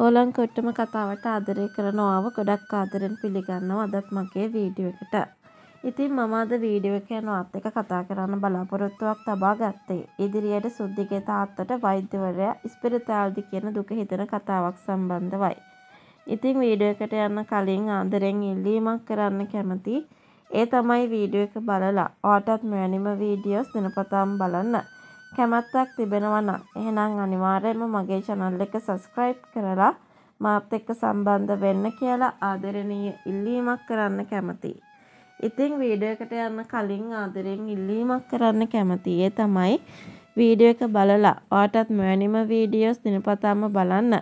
කෝලං කොට්ටම කතාවට ආදරය කරන ඔයාව ගොඩක් ආදරෙන් පිළිගන්නවා අදත් මගේ වීඩියෝ එකට. ඉතින් මම අද වීඩියෝ එක යනවත් එක කතා කරන්න බලාපොරොත්තුවක් තබා ගත්තේ. ඉදිරියට සුද්ධිගේ තාත්තට වෛද්‍යවරයා ස්පිරිතාලදි කියන දුක හිතන කතාවක් සම්බන්ධවයි. ඉතින් වීඩියෝ එකට යන්න කලින් ආදරෙන් ඉල්ලීමක් කරන්න කැමති. ඒ තමයි වීඩියෝ එක බලලා ඔයාටත් මෙවැනිම වීඩියෝස් දිනපතාම බලන්න. කැමැත්තක් තිබෙනවා නම් එහෙනම් අනිවාර්යයෙන්ම මගේ channel එක subscribe කරලා මාත් එක්ක සම්බන්ධ වෙන්න කියලා ආදරණීය ඉල්ලීමක් කරන්න කැමතියි. ඉතින් වීඩියෝ එකට යන්න කලින් ආදරෙන් ඉල්ලීමක් කරන්න කැමතියි. ඒ තමයි වීඩියෝ එක බලලා ඔයාටත් මෙවැනිම වීඩියෝස් දිනපතාම බලන්න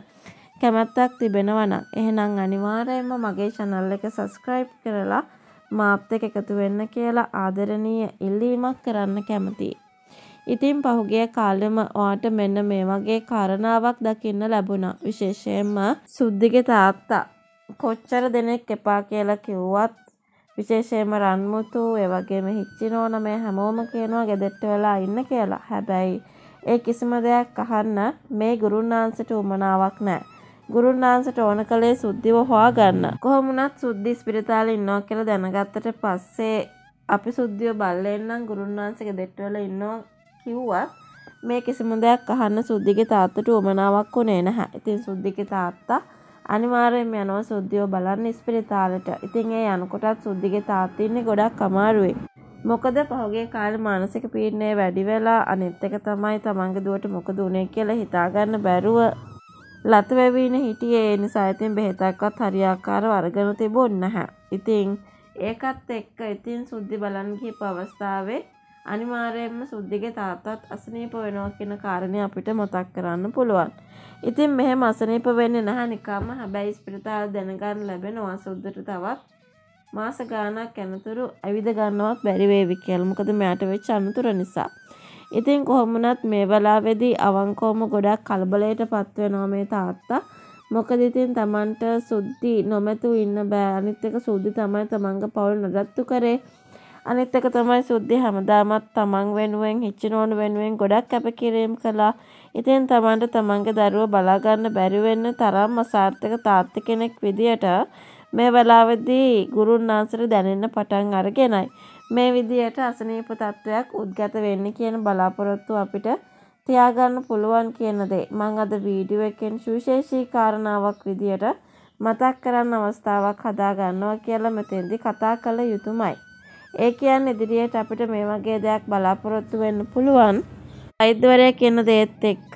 කැමැත්තක් තිබෙනවා නම් එහෙනම් අනිවාර්යයෙන්ම මගේ channel එක subscribe කරලා මාත් එක්ක එකතු වෙන්න කියලා ආදරණීය ඉල්ලීමක් කරන්න කැමතියි. ඉතින් පහුගිය කාලෙම ඔයාට මෙන්න මේ වගේ කරණාවක් දකින්න ලැබුණා. විශේෂයෙන්ම සුද්ධිගේ තාත්තා කොච්චර දෙනෙක් එපා කියලා කිව්වත් විශේෂයෙන්ම රන්මුතු ඒ වගේම හිච්චිනෝන මේ හැමෝම කියනවා ගෙදෙට්ට වෙලා ඉන්න කියලා. හැබැයි ඒ කිසිම දෙයක් අහන්න මේ ගුරුන්නාන්සට උමනාවක් නැහැ. ගුරුන්නාන්සට ඕන කලේ සුද්ධිව හොයාගන්න. කොහොම වුණත් සුද්ධි ස්පිරිතාලේ ඉන්නවා කියලා දැනගත්තට පස්සේ අපි සුද්ධිව බල්ලෙන් නම් ගුරුන්නාන්ස ගෙදෙට්ට වෙලා ඉන්නවා කිව්වත් මේ කිසිම දෙයක් අහන්න සුද්දිගේ තාත්තට උමනාවක් වුණේ නැහැ. ඉතින් සුද්දිගේ තාත්තා අනිවාර්යෙන්ම යනවා සුද්දියෝ බලන්න ඉස්පිරිතාලට. ඉතින් ඒ යනකොටත් සුද්දිගේ තාත්තා ඉන්නේ ගොඩක් අමාරුවේ. මොකද පහුගිය කාලේ මානසික පීඩනය වැඩි වෙලා අනිත් එක තමයි තමන්ගේ දුවට මොකද වුනේ කියලා හිතාගන්න බැරුව ලත වැවින හිටියේ ඒ නිසා ඉතින් බෙහෙතක්වත් හරියාකාරව අරගෙන තිබුණ නැහැ. ඉතින් ඒකත් එක්ක ඉතින් සුද්ධි බලන් ගිහපු අවස්ථාවේ අනිවාර්යයෙන්ම සුද්දගේ තාත්තත් අසනීප වෙනවා කියන කාරණය අපිට මතක් කරන්න පුළුවන්. ඉතින් මෙහෙම අසනීප වෙන්නේ නැහැ නිකම්ම හැබැයි ස්පිරිතාල දැනගන්න ලැබෙනවා සුද්දට තවත් මාස ගාණක් යනතුරු ඇවිද ගන්නවත් බැරි වේවි කියලා. මොකද මෙයාට වෙච්ච අනතුර නිසා. ඉතින් කොහොම වුණත් මේ වෙලාවේදී අවංකවම ගොඩක් කලබලයටපත් වෙනවා මේ තාත්තා. මොකද ඉතින් Tamanට සුද්ධි නොමැතු ඉන්න බෑ. අනිත් එක සුද්ධි තමයි Tamanගේ පවුල නඩත්තු කරේ. අනිත් එක තමයි සුද්ධි හැමදාමත් තමන් වෙනුවෙන් හිච්චනෝන වෙනුවෙන් ගොඩක් කැපකිරීම් කළා. ඉතින් තමන්ට තමන්ගේ දරුව බලා ගන්න බැරි වෙන්න තරම් අසාර්ථක තාත්තා කෙනෙක් විදියට මේ වෙලාවේදී ගුරුන් ආසර දැනෙන්න පටන් අරගෙනයි. මේ විදියට අසනීප තත්වයක් උද්ගත වෙන්න කියන බලාපොරොත්තු අපිට තියාගන්න පුළුවන් කියන දේ මම අද වීඩියෝ එකෙන් සුවිශේෂී කාරණාවක් විදියට මතක් කරන්න අවස්ථාවක් හදා ගන්නවා කියලා මෙතෙන්දි කතා කළ යුතුමයි. ඒ කියන් ඉදිරියට අපිට මේ වගේ දෙයක් බලාපොරොත්තු වෙන්න පුළුවන් අයිද්‍යවරය කියන දේත් එක්ක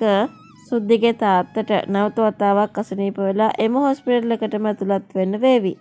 සුද්දිගේ තාත්තට නැවතු වතාවක් අසනීප වෙලා එම හොස්පිටල් එකටම ඇතුළත් වෙන්න වේවි